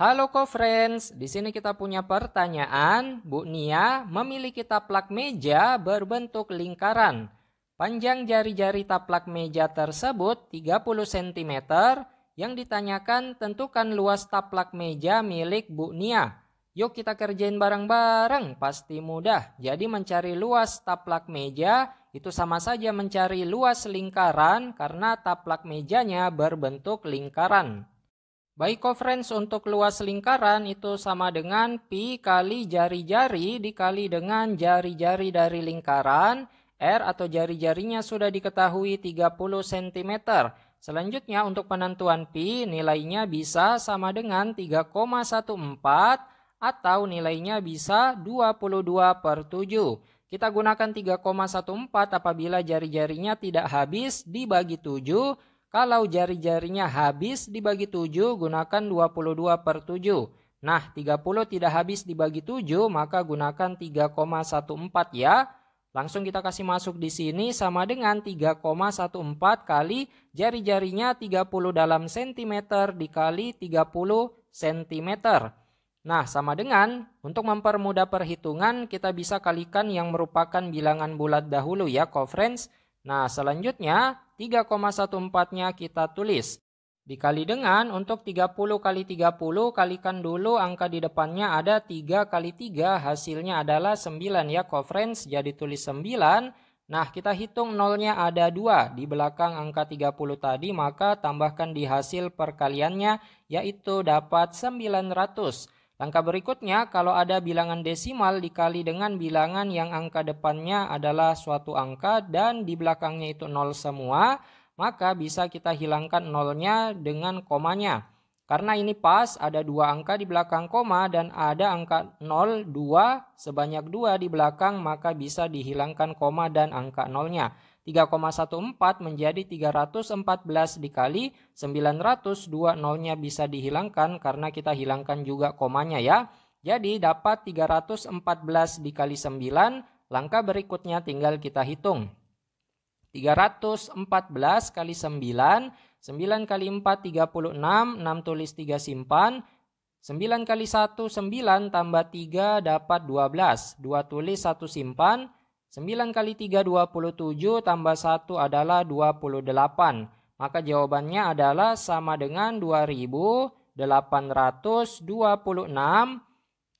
Halo co friends, di sini kita punya pertanyaan. Bu Nia memiliki taplak meja berbentuk lingkaran. Panjang jari-jari taplak meja tersebut 30 cm. Yang ditanyakan tentukan luas taplak meja milik Bu Nia. Yuk kita kerjain bareng-bareng, pasti mudah. Jadi mencari luas taplak meja itu sama saja mencari luas lingkaran karena taplak mejanya berbentuk lingkaran. By coverage untuk luas lingkaran itu sama dengan pi kali jari-jari dikali dengan jari-jari dari lingkaran. R atau jari-jarinya sudah diketahui 30 cm. Selanjutnya untuk penentuan pi nilainya bisa sama dengan 3,14 atau nilainya bisa 22 per 7. Kita gunakan 3,14 apabila jari-jarinya tidak habis dibagi 7 kalau jari-jarinya habis dibagi 7 gunakan 22 per 7. Nah 30 tidak habis dibagi 7 maka gunakan 3,14 ya. Langsung kita kasih masuk di sini sama dengan 3,14 kali jari-jarinya 30 dalam cm dikali 30 cm. Nah, sama dengan untuk mempermudah perhitungan kita bisa kalikan yang merupakan bilangan bulat dahulu ya, co-friends. Nah, selanjutnya 3,14-nya kita tulis. Dikali dengan untuk 30 kali 30 kalikan dulu angka di depannya ada 3 kali 3 hasilnya adalah 9 ya conference jadi tulis 9. Nah kita hitung nolnya ada 2 di belakang angka 30 tadi maka tambahkan di hasil perkaliannya yaitu dapat 900. Langkah berikutnya, kalau ada bilangan desimal dikali dengan bilangan yang angka depannya adalah suatu angka dan di belakangnya itu nol semua, maka bisa kita hilangkan nolnya dengan komanya. Karena ini pas, ada dua angka di belakang koma dan ada angka 0, 2, sebanyak dua di belakang, maka bisa dihilangkan koma dan angka nolnya. 3,14 menjadi 314 dikali 902 nolnya bisa dihilangkan karena kita hilangkan juga komanya ya. Jadi dapat 314 dikali 9, langkah berikutnya tinggal kita hitung. 314 kali 9, 9 kali 4 36, 6 tulis 3 simpan, 9 kali 1 9 tambah 3 dapat 12, 2 tulis 1 simpan, 9 kali 3 27 tambah 1 adalah 28. Maka jawabannya adalah sama dengan 2826.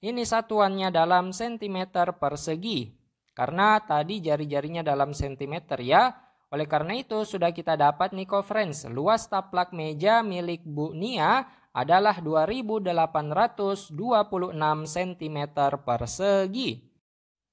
Ini satuannya dalam sentimeter persegi. Karena tadi jari-jarinya dalam sentimeter ya. Oleh karena itu sudah kita dapat nih friends, luas taplak meja milik Bu Nia adalah 2826 cm persegi.